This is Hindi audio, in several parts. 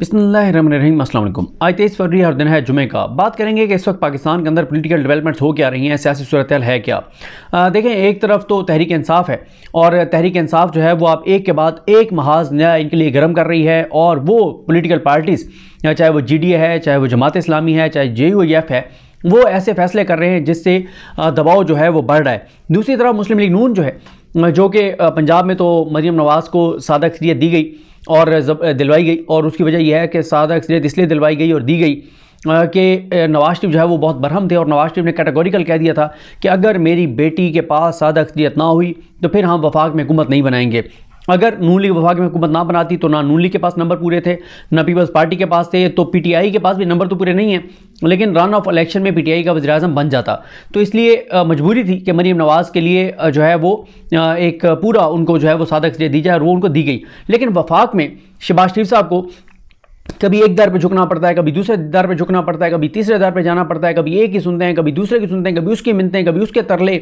बिस्मिल्लाम अल्लाम आज तेईस फरवरी हर दिन है जुमे का बात करेंगे कि इस वक्त पाकिस्तान के अंदर पॉलिटिकल डेवलपमेंट्स हो क्या रही हैं सियासी सूरत है क्या आ, देखें एक तरफ तो तहरीक इंसाफ है और तहरीक इंसाफ जो है वो आप एक के बाद एक महाज नया इनके लिए गर्म कर रही है और वो पोलिटिकल पार्टीज़ चाहे वो जी डी ए है चाहे वो जमात इस्लामी है चाहे जे यू एफ है वो ऐसे फैसले कर रहे हैं जिससे दबाव जो है वो बढ़ रहा है दूसरी तरफ मुस्लिम लीग नून जो है जो कि पंजाब में तो मरीम नवाज़ को सादा अक्सरियत दी गई और दिलवाई गई और उसकी वजह यह है कि सादा अक्सरियत इसलिए दिलवाई गई और दी गई कि नवाज शरीफ जो है वो बहुत बरहम थे और नवाज शरीफ ने कैटेगोरिकल कह दिया था कि अगर मेरी बेटी के पास सादा अक्सरियत ना हुई तो फिर हम वफाक में हुकूमत नहीं बनाएंगे अगर नून लीग विभाग में हुकूमत ना बनाती तो ना नून लीग के पास नंबर पूरे थे ना पीपल्स पार्टी के पास थे तो पीटीआई के पास भी नंबर तो पूरे नहीं है लेकिन रन ऑफ इलेक्शन में पीटीआई का वजी बन जाता तो इसलिए मजबूरी थी कि मरीम नवाज़ के लिए जो है वो एक पूरा उनको जो है वो सादक दी जाए और वो उनको दी गई लेकिन वफाक में शिबाज शरीफ साहब को कभी एक दर पे झुकना पड़ता है कभी दूसरे दर पे झुकना पड़ता है कभी तीसरे दर पे जाना पड़ता है कभी एक ही सुनते हैं कभी दूसरे की सुनते हैं कभी उसकी मिलते हैं कभी उसके तरले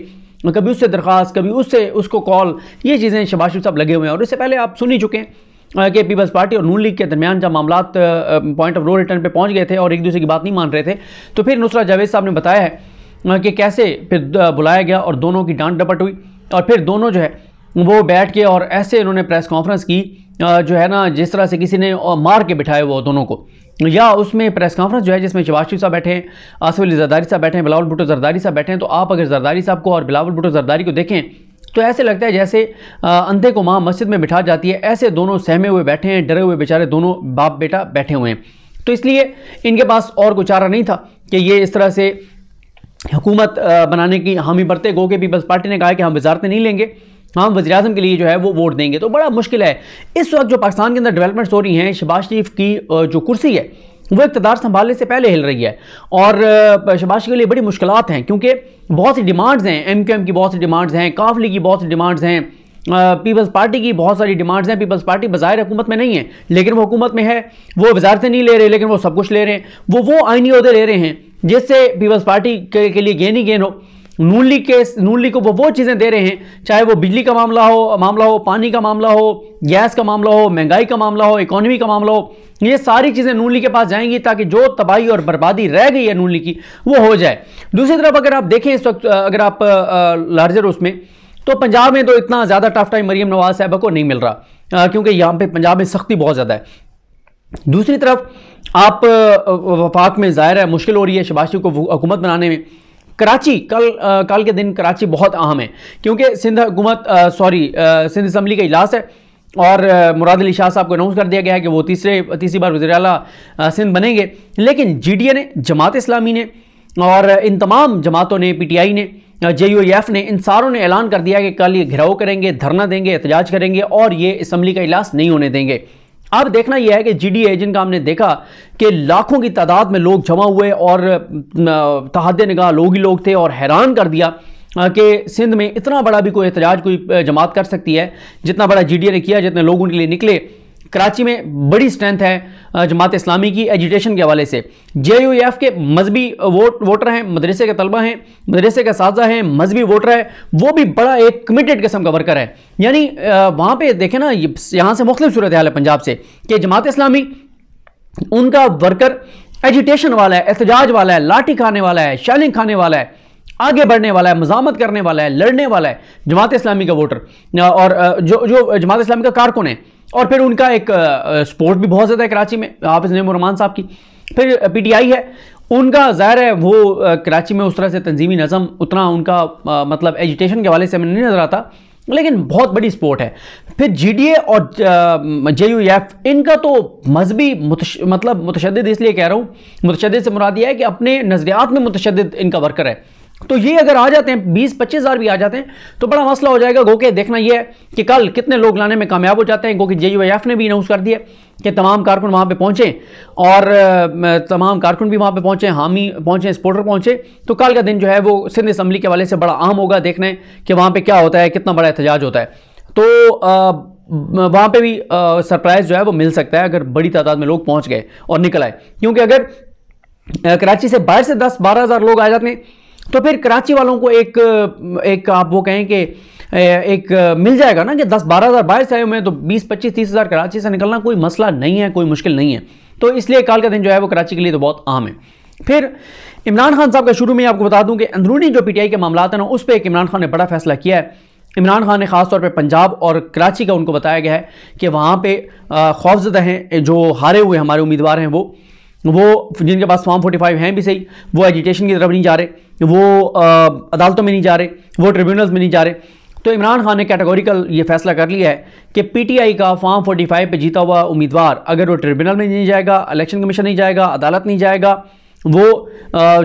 कभी उससे दरख्वास्त कभी उससे उसको कॉल ये चीज़ें शबाशिफ साहब लगे हुए हैं और इससे पहले आप सुन ही चुके हैं कि पीपल्स पार्टी और नून लीग के दरमियान जब मामला पॉइंट ऑफ नो रिटर्न पर पहुँच गए थे और एक दूसरे की बात नहीं मान रहे थे तो फिर नुसरा जावेद साहब ने बताया है कि कैसे फिर बुलाया गया और दोनों की डांट डपट हुई और फिर दोनों जो है वो बैठ के और ऐसे इन्होंने प्रेस कॉन्फ्रेंस की जो है ना जिस तरह से किसी ने मार के बिठाए वो दोनों को या उसमें प्रेस कॉन्फ्रेंस जो है जिसमें शबाज साहब बैठे हैं आसफ अली जरदारी साहब बैठे हैं बिलावल भुटो जरदारी साहब बैठे हैं तो आप अगर जरदारी साहब को और बिलावल भुटो जरदारी को देखें तो ऐसे लगता है जैसे अंधे को माँ मस्जिद में बिठा जाती है ऐसे दोनों सहमे हुए बैठे हैं डरे हुए बेचारे दोनों बाप बेटा बैठे हुए हैं तो इसलिए इनके पास और कोई चारा नहीं था कि ये इस तरह से हुकूमत बनाने की हामी बरते गो के पीपल्स पार्टी ने कहा कि हम वजारतें नहीं लेंगे हम हाँ, वजी अजम के लिए जो है वो वोट देंगे तो बड़ा मुश्किल है इस वक्त जो पाकिस्तान के अंदर डेवलपमेंट्स हो रही हैं शबाज शरीफ की जो कुर्सी है वो इकतदार संभालने से पहले हिल रही है और शबाज के लिए बड़ी मुश्किल हैं क्योंकि बहुत सी डिमांड्स हैं एम क्यू एम की बहुत सी डिमांड्स हैं काफली की बहुत सी डिमांड्स हैं पीपल्स पार्टी की बहुत सारी डिमांड्स हैं पीपल्स पार्टी बाहर हुकूमत में नहीं है लेकिन वो हुकूमत में है वो वजारतें नहीं ले रहे लेकिन वो सब कुछ ले रहे हैं वो वो आइनी अहदे ले रहे हैं जिससे पीपल्स पार्टी के, के लिए गेन ही गेन हो नून लीग नूली नून लीग को वो वो चीज़ें दे रहे हैं चाहे वो बिजली का मामला हो मामला हो पानी का मामला हो गैस का मामला हो महंगाई का मामला हो इकोनॉमी का मामला हो ये सारी चीज़ें नून लीग के पास जाएंगी ताकि जो तबाही और बर्बादी रह गई है नून लीग की वो हो जाए दूसरी तरफ अगर आप देखें इस वक्त अगर आप लार्जर उसमें तो पंजाब में तो इतना ज़्यादा टफ टाइम मरीम नवाज साहबा को नहीं मिल रहा क्योंकि यहाँ पर पंजाब में सख्ती बहुत ज़्यादा है दूसरी तरफ आप वफाक में ज़ाहिर है मुश्किल हो रही है शबाशी को हुकूमत बनाने में कराची कल आ, कल के दिन कराची बहुत अहम है क्योंकि सिंध हुकूमत सॉरी सिंध असम्बली का इजलास है और मुराद अली शाह साहब को अनाउंस कर दिया गया है कि वो तीसरे तीसरी बार वजी अला सिंध बनेंगे लेकिन जी डी ए ने जमात इस्लामी ने और इन तमाम जमातों ने पी टी आई ने जे यू एफ ने इन सारों ने ऐलान कर दिया कि कल ये घिराव करेंगे धरना देंगे एहतजाज करेंगे और ये इसम्बली का इजलास नहीं होने देंगे अब देखना यह है कि जी ए जिनका हमने देखा कि लाखों की तादाद में लोग जमा हुए और तहद निगाह लोग ही लोग थे और हैरान कर दिया कि सिंध में इतना बड़ा भी कोई एहतजाज कोई जमात कर सकती है जितना बड़ा ए ने किया जितने लोग उनके लिए निकले कराची में बड़ी स्ट्रेंथ है जमात इस्लामी की एजुटेशन के हवाले से जे यू एफ के मजहबी वोट वोटर हैं मदरसे के तलबा हैं मदरसे का साजा है मजहबी वोटर है वो भी बड़ा एक कमिटेड किस्म का वर्कर है यानी वहाँ पर देखें ना यहाँ से मुख्तु सूरत हाल है पंजाब से कि जमात इस्लामी उनका वर्कर एजुटेशन वाला है एहतजाज वाला है लाठी खाने वाला है शैलिंग खाने वाला है आगे बढ़ने वाला है मजामत करने वाला है लड़ने वाला है जमात इस्लामी का वोटर और जो जो जमात इस्लामी का कारकुन है और फिर उनका एक स्पोर्ट भी बहुत ज़्यादा है कराची में हाफिज़ नईम रमान साहब की फिर पीटीआई है उनका ज़ाहिर है वो कराची में उस तरह से तंजीमी नज़म उतना उनका मतलब एजुटेशन के हवाले से हमें नहीं नज़र आता लेकिन बहुत बड़ी स्पोर्ट है फिर जी और जे यू एफ इनका तो मजहबी मुतश, मतलब मुतशद इसलिए कह रहा हूँ मुतशद से मुराद यह है कि अपने नज़रियात में मुतशद इनका वर्कर है तो ये अगर आ जाते हैं बीस पच्चीस हज़ार भी आ जाते हैं तो बड़ा मसला हो जाएगा गो के देखना ये है कि कल कितने लोग लाने में कामयाब हो जाते हैं गो कि जे ने भी अनाउंस कर दिया कि तमाम कारकुन वहाँ पे पहुँचे और तमाम कारकुन भी वहाँ पे पहुँचे हामी पहुँचे स्पोर्टर पहुँचे तो कल का दिन जो है वो सिंध असम्बली के वाले से बड़ा आम होगा देखना है कि वहाँ पर क्या होता है कितना बड़ा एहतजाज होता है तो वहाँ पर भी सरप्राइज़ जो है वो मिल सकता है अगर बड़ी तादाद में लोग पहुँच गए और निकल आए क्योंकि अगर कराची से बाहर से दस बारह हज़ार लोग आ जाते हैं तो फिर कराची वालों को एक एक आप वो कहें कि एक मिल जाएगा ना कि दस बारह हज़ार बाहर से आए हुए हैं तो बीस पच्चीस तीस हज़ार कराची से निकलना कोई मसला नहीं है कोई मुश्किल नहीं है तो इसलिए काल का दिन जो है वो कराची के लिए तो बहुत आम है फिर इमरान खान साहब का शुरू में आपको बता दूँ कि अंदरूनी जो पी के मामला हैं ना उस पर एक इमरान खान ने बड़ा फैसला किया है इमरान खान ने खासतौर पर पंजाब और कराची का उनको बताया गया है कि वहाँ पर खौफजदा हैं जो हारे हुए हमारे उम्मीदवार हैं वो वो जिनके पास फॉर्म फोर्टी फाइव हैं भी सही वो एजिटेशन की तरफ नहीं जा रहे वो अदालतों में नहीं जा रहे वो ट्रिब्यूनल्स में नहीं जा रहे तो इमरान खान ने कैटेगोरिकल ये फैसला कर लिया है कि पीटीआई का फॉर्म 45 पे जीता हुआ उम्मीदवार अगर वो ट्रिब्यूनल में नहीं जाएगा इलेक्शन कमीशन नहीं जाएगा अदालत नहीं जाएगा वो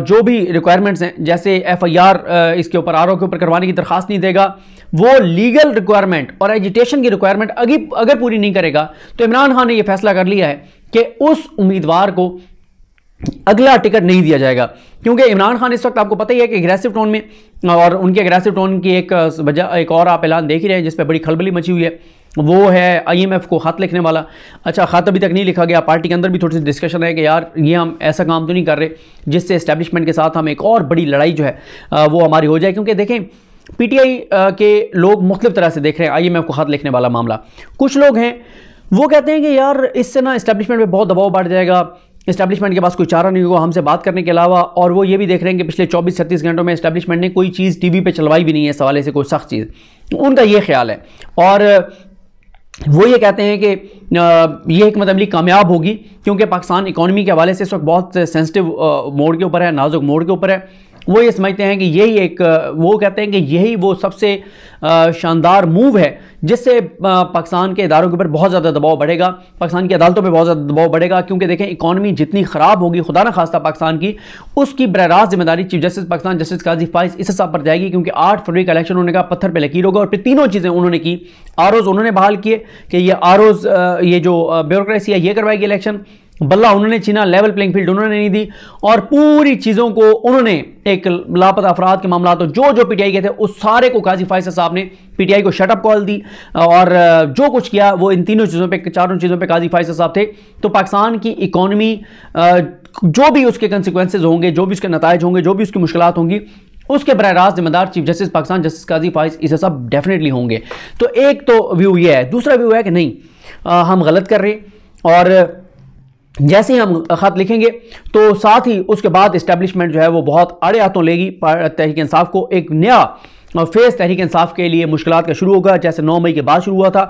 जो भी रिक्वायरमेंट्स हैं जैसे एफआईआर इसके ऊपर आर के ऊपर करवाने की दरख्वास्त नहीं देगा वो लीगल रिक्वायरमेंट और एजुटेशन की रिक्वायरमेंट अगर पूरी नहीं करेगा तो इमरान खान ने यह फैसला कर लिया है कि उस उम्मीदवार को अगला टिकट नहीं दिया जाएगा क्योंकि इमरान खान इस वक्त आपको पता ही है कि एग्रेसिव टोन में और उनके एग्रेसिव टोन की एक वजह एक और आप ऐलान देख ही रहे हैं जिस पर बड़ी खलबली मची हुई है वो है आईएमएफ को खत लिखने वाला अच्छा खत अभी तक नहीं लिखा गया पार्टी के अंदर भी थोड़ी सी डिस्कशन है कि यार ये हम ऐसा काम तो नहीं कर रहे जिससे इस्टेब्लिशमेंट के साथ हम एक और बड़ी लड़ाई जो है वो हमारी हो जाए क्योंकि देखें पी के लोग मुख्तलिफ तरह से देख रहे हैं आई को खत लिखने वाला मामला कुछ लोग हैं वो कहते हैं कि यार इससे ना इस्टेब्लिशमेंट पर बहुत दबाव बढ़ जाएगा इस्टेब्लिशमेंट के पास कोई चारा नहीं होगा हमसे बात करने के अलावा और वो ये भी देख रहे हैं कि पिछले 24-36 घंटों में इस्टेब्लिशमेंट ने कोई चीज़ टीवी पे चलवाई भी नहीं है इस हवाले से कोई सख्त चीज़ तो उनका ये ख्याल है और वो ये कहते हैं कि ये हमत मतलब अमली कामयाब होगी क्योंकि पाकिस्तान इकानमी के हवाले से इस वक्त बहुत सेंसिटिव मोड़ के ऊपर है नाजुक मोड़ के ऊपर है वो ये समझते हैं कि यही एक वो कहते हैं कि यही वो सबसे शानदार मूव है जिससे पाकिस्तान के इदारों के ऊपर बहुत ज़्यादा दबाव बढ़ेगा पाकिस्तान की अदालतों पर बहुत ज़्यादा दबाव बढ़ेगा क्योंकि देखें इकानमी जितनी ख़राब होगी खुदा ना खास्ता पाकिस्तान की उसकी बर रास्त जिम्मेदारी chief justice Pakistan justice Qazi Faiz इस हिसाब पर जाएगी क्योंकि आठ फरवरी का इलेक्शन होने का पत्थर पर लकीर होगा और फिर तीनों चीज़ें उन्होंने की आर उन्होंने बहाल किए कि ये आर ये जो ब्यूरोसी है ये करवाएगी इलेक्शन बल्ला उन्होंने छीना लेवल प्लेइंग फील्ड उन्होंने नहीं दी और पूरी चीज़ों को उन्होंने एक लापता अफराद के मामला तो जो जो पीटीआई के थे उस सारे को काजी फाइज साहब ने पीटीआई को शटअप कॉल दी और जो कुछ किया वो इन तीनों चीज़ों पे चारों चीज़ों पे काजी फाइज साहब थे तो पाकिस्तान की इकोनॉमी जो भी उसके कंसिक्वेंसेज होंगे जो भी उसके नतज होंगे जो भी उसकी मुश्किल होंगी उसके बर रास्त जिम्मेदार chief justice Pakistan justice Qazi Faiz इसे सब डेफिनेटली होंगे तो एक तो व्यू यह है दूसरा व्यू है कि नहीं हम गलत कर रहे और जैसे ही हम ख़त लिखेंगे तो साथ ही उसके बाद इस्टेब्लिशमेंट जो है वो बहुत आड़े हाथों लेगी तहरीक इंसाफ को एक नया और फेज़ तहरीक इंसाफ के लिए मुश्किल का शुरू होगा जैसे नौ मई के बाद शुरू हुआ था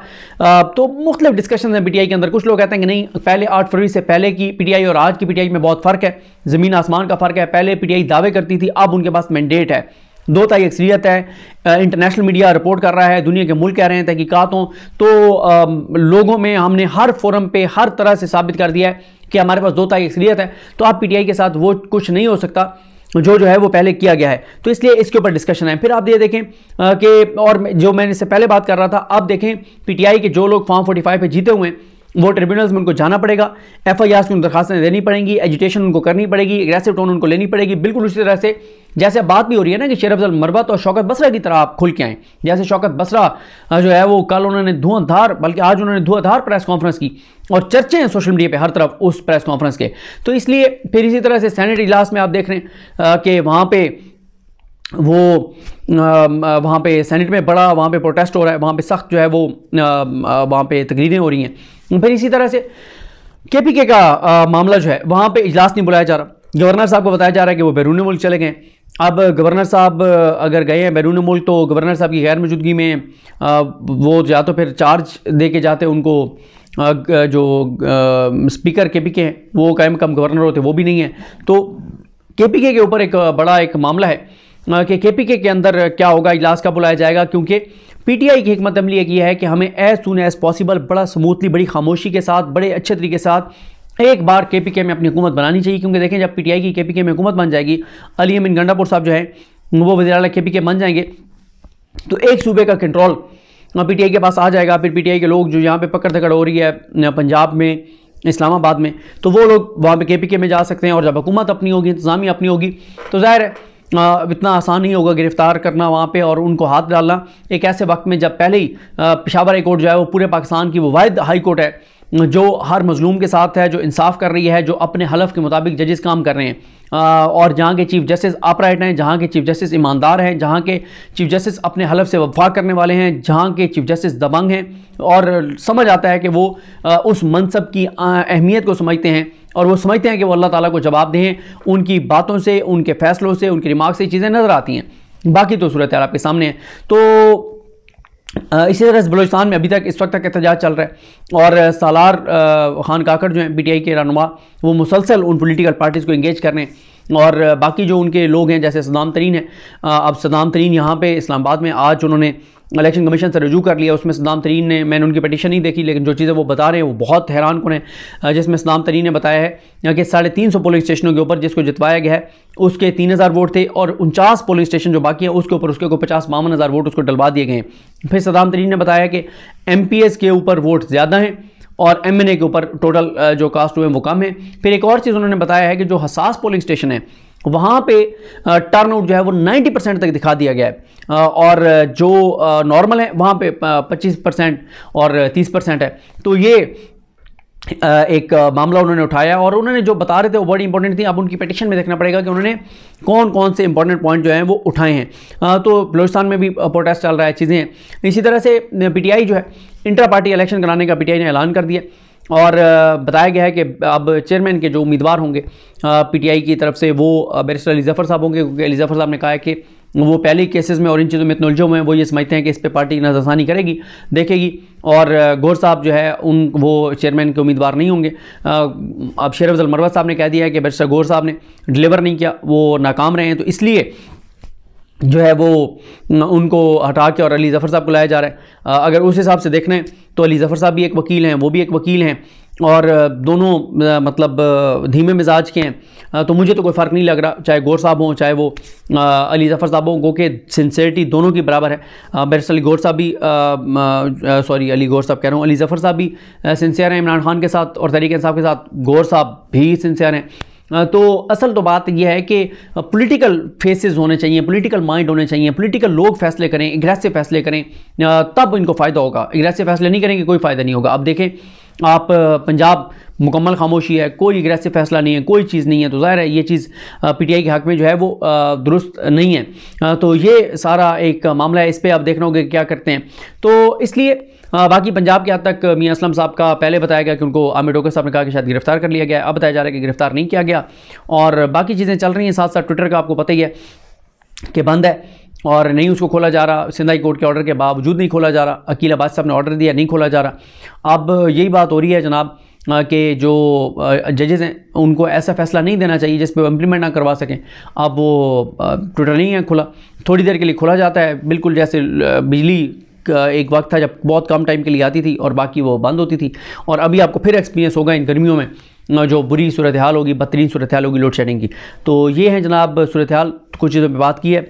तो मुख्तलिफ डिस्कशन हैं पीटीआई के अंदर कुछ लोग कहते हैं कि नहीं पहले आठ फरवरी से पहले की पीटीआई और आज की पीटीआई में बहुत फ़र्क है ज़मीन आसमान का फ़र्क है पहले पीटीआई दावे करती थी अब उनके पास मैंडेट है दो ताई अक्सरियत है इंटरनेशनल मीडिया रिपोर्ट कर रहा है दुनिया के मुल्क कह रहे हैं तहकीक़तों तो आ, लोगों में हमने हर फोरम पे हर तरह से साबित कर दिया है कि हमारे पास दो तारीख अक्सरियत है तो आप पीटीआई के साथ वो कुछ नहीं हो सकता जो जो है वो पहले किया गया है तो इसलिए इसके ऊपर डिस्कशन है फिर आप ये देखें कि और जो मैंने इससे पहले बात कर रहा था आप देखें पीटीआई के जो लोग फॉर्म 45 पे जीते हुए हैं वो ट्रिब्यूनल्स में उनको जाना पड़ेगा एफ आई आर की दरखास्तें देनी पड़ेंगी एजुटेशन उनको करनी पड़ेगी एग्रेसिव टोन उनको लेनी पड़ेगी बिल्कुल उसी तरह से जैसे बात भी हो रही है ना कि शेर अफजल मरबत और शौकत बसरा की तरह आप खुल के आएँ जैसे शौकत बसरा जो है वो कल उन्होंने धुआंधार बल्कि आज उन्होंने धुआंधार प्रेस कॉन्फ्रेंस की और चर्चे हैं सोशल मीडिया पर हर तरफ उस प्रेस कॉन्फ्रेंस के तो इसलिए फिर इसी तरह से सैनेट इजलास में आप देख रहे हैं कि वहाँ पर वो वहाँ पे सेनेट में बड़ा वहाँ पे प्रोटेस्ट हो रहा है वहाँ पे सख्त जो है वो वहाँ पे तकरीरें हो रही हैं फिर इसी तरह से केपीके का आ, मामला जो है वहाँ पे इजलास नहीं बुलाया जा रहा गवर्नर साहब को बताया जा रहा है कि वो बैरून मुल्क चले गए अब गवर्नर साहब अगर गए हैं बैरून मुल्क तो गवर्नर साहब की गैर मौजूदगी में आ, वो या तो फिर चार्ज दे के जाते उनको आ, जो स्पीकर के पी के हैं वो कायम कम गवर्नर होते वो भी नहीं है तो के पी के ऊपर एक बड़ा एक मामला है के केपीके के अंदर क्या होगा इजलास का बुलाया जाएगा क्योंकि पीटीआई की हमत अमली एक यह है कि हमें एज सुन एज पॉसिबल बड़ा स्मूथली बड़ी खामोशी के साथ बड़े अच्छे तरीके से साथ एक बार के पी के में अपनी हुकूमत बनानी चाहिए क्योंकि देखें जब पीटीआई की के पी के में हुकूमत बन जाएगी अली अमिन गंडापुर साहब जो है वो वजी के पी के बन जाएंगे तो एक सूबे का कंट्रोल पीटीआई के पास आ जाएगा फिर पीटीआई के लोग जो यहाँ पे पकड़ धकड़ हो रही है पंजाब में इस्लामाबाद में तो वो लोग वहाँ पे के में जा सकते हैं और जब हुकूमत अपनी होगी इंतजामी अपनी होगी तो ज़ाहिर है इतना आसान नहीं होगा गिरफ्तार करना वहाँ पे और उनको हाथ डालना एक ऐसे वक्त में जब पहले ही पिशावर हाई कोर्ट जो है वो पूरे पाकिस्तान की वो वाद हाई कोर्ट है जो हर मजलूम के साथ है जो इंसाफ कर रही है जो अपने हलफ के मुताबिक जजेस काम कर रहे हैं और जहाँ के चीफ जस्टिस अपराइट हैं जहाँ के चीफ जस्टिस ईमानदार हैं जहाँ के चीफ जस्टिस अपने हलफ से वफा करने वाले हैं जहाँ के चीफ जस्टिस दबंग हैं और समझ आता है कि वो उस मनसब की अहमियत को समझते हैं और वो समझते हैं कि वो अल्लाह ताला को जवाब दें उनकी बातों से उनके फैसलों से उनके रिमार्क से चीज़ें नज़र आती हैं बाकी तो सूरत आपके सामने है तो इसी तरह से बलोचिस्तान में अभी तक इस वक्त तक एहतजाज चल रहा है और सालार खान काकड़ जो है पी टी आई के रहनुमा वो मुसलसल उन पोलिटिकल पार्टीज़ को इंगेज कर रहे हैं और बाकी जो उनके लोग हैं जैसे सदाम तरीन है अब सदाम तरीन यहाँ पे इस्लामाबाद में आज उन्होंने इलेक्शन कमीशन से रजू कर लिया उसमें सदाम तरीन ने मैंने उनकी पटिशन नहीं देखी लेकिन जो चीज़ें वो बता रहे हैं वो बहुत हैरान कौन है जिसमें सदाम तरीन ने बताया है कि साढ़े तीन सौ पोलिंग स्टेशनों के ऊपर जिसको जितवाया गया है उसके तीन हज़ार वोट थे और उनचास पोलिंग स्टेशन जो बाकी हैं उसके ऊपर उसके ऊपर पचास बावन हज़ार वोट उसको डलवा दिए गए हैं फिर सदाम तरीन ने बताया कि एम के ऊपर वोट ज़्यादा हैं और एम के ऊपर टोटल जो कास्ट हुए वो कम है फिर एक और चीज़ उन्होंने बताया है कि जो हसास पोलिंग स्टेशन है वहाँ पे टर्न आउट जो है वो 90 परसेंट तक दिखा दिया गया है और जो नॉर्मल है वहाँ पे 25 परसेंट और 30 परसेंट है तो ये एक मामला उन्होंने उठाया और उन्होंने जो बता रहे थे वो बड़ी इंपॉर्टेंट थी अब उनकी पटिशन में देखना पड़ेगा कि उन्होंने कौन कौन से इंपॉर्टेंट पॉइंट जो हैं वो उठाए हैं तो बलोचिस्तान में भी प्रोटेस्ट चल रहा है चीज़ें इसी तरह से पीटीआई जो है इंटर पार्टी इलेक्शन कराने का पीटीआई ने ऐलान कर दिया और बताया गया है कि अब चेयरमैन के जो उम्मीदवार होंगे पीटीआई की तरफ से वो बैरिस्टर अली जफ़र साहब होंगे क्योंकि अली जफ़र साहब ने कहा है कि वो पहले केसेस में और इन चीज़ों में इतने उलझे हुए हैं वो ये समझते हैं कि इस पर पार्टी नजरसानी करेगी देखेगी और गौर साहब जो है उन वो चेयरमैन के उम्मीदवार नहीं होंगे अब शेर अफजल मरवा साहब ने कह दिया है कि बैरिस्टर गौर साहब ने डिलीवर नहीं किया वो नाकाम रहे हैं तो इसलिए जो है वो उनको हटा के और अली ज़फ़र साहब को लाया जा रहा है अगर उस हिसाब से देखना है तो अली ज़फ़र साहब भी एक वकील हैं वो भी एक वकील हैं और दोनों मतलब धीमे मिजाज के हैं तो मुझे तो कोई फ़र्क नहीं लग रहा चाहे गौर साहब हों चाहे वो अली जफ़र साहब हों गो के सिंसेरिटी दोनों की बराबर है बैरिस्ट अली गौर साहब भी सॉरी अली गौर साहब कह रहा हूँ अली जफ़र साहब भी सिंसियर हैं इमरान खान के साथ और तरीके साहब के साथ गौर साहब भी सिंसियर हैं तो असल तो बात यह है कि पॉलिटिकल फेसेस होने चाहिए पॉलिटिकल माइंड होने चाहिए पॉलिटिकल लोग फैसले करें एग्रेसिव फैसले करें तब इनको फ़ायदा होगा एग्रेसिव फैसले नहीं करेंगे कोई फ़ायदा नहीं होगा अब देखें आप पंजाब मुकम्मल खामोशी है कोई एग्रेसिव फैसला नहीं है कोई चीज़ नहीं है तो ज़ाहिर है ये चीज़ पीटीआई के हक़ में जो है वो दुरुस्त नहीं है तो ये सारा एक मामला है इस पर आप देखना होगा क्या करते हैं तो इसलिए बाकी पंजाब के हद तक मियाँ असलम साहब का पहले बताया गया कि उनको आमिर डोकर साहब ने कहा कि शायद गिरफ्तार कर लिया गया अब बताया जा रहा है कि गिरफ्तार नहीं किया गया और बाकी चीज़ें चल रही हैं साथ साथ ट्विटर का आपको पता ही है कि बंद है और नहीं उसको खोला जा रहा सिंधाई कोर्ट के ऑर्डर के बावजूद नहीं खोला जा रहा अकील आबाद साहब ने ऑर्डर दिया नहीं खोला जा रहा अब यही बात हो रही है जनाब के जो जजेस हैं उनको ऐसा फैसला नहीं देना चाहिए जिस पर वो इम्प्लीमेंट ना करवा सकें अब वो ट्विटर नहीं है खुला थोड़ी देर के लिए खुला जाता है बिल्कुल जैसे बिजली एक वक्त था जब बहुत कम टाइम के लिए आती थी और बाकी वो बंद होती थी और अभी आपको फिर एक्सपीरियंस होगा इन गर्मियों में जो बुरी सूरत हाल होगी बदतरीन सूरत हाल होगी लोड शेडिंग की तो ये है जनाब सूरत हाल कुछ चीज़ों पर बात की है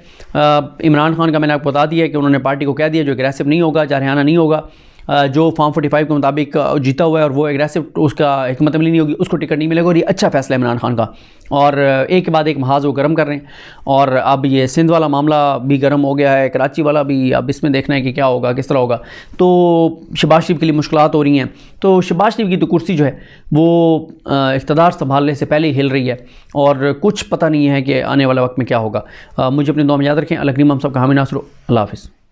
इमरान खान का मैंने आपको बता दिया कि उन्होंने पार्टी को कह दिया जो एग्रेसिव नहीं होगा जारहाना नहीं होगा जो फॉर्म 45 के मुताबिक जीता हुआ है और वो एग्रेसिव तो उसका एक मतलब नहीं होगी उसको टिकट नहीं मिलेगा और ये अच्छा फैसला इमरान खान का और एक के बाद एक महाज वो गर्म कर रहे हैं और अब ये सिंध वाला मामला भी गर्म हो गया है कराची वाला भी अब इसमें देखना है कि क्या होगा किस तरह होगा तो शबाज शरीफ के लिए मुश्किल हो रही हैं तो शबाज शरीफ की तो कुर्सी जो है वो इकतदार संभालने से पहले ही हिल रही है और कुछ पता नहीं है कि आने वाले वक्त में क्या होगा मुझे अपने दो में याद रखें अलगनी हम साहब का हामी नासर अल्लाह हाफिज़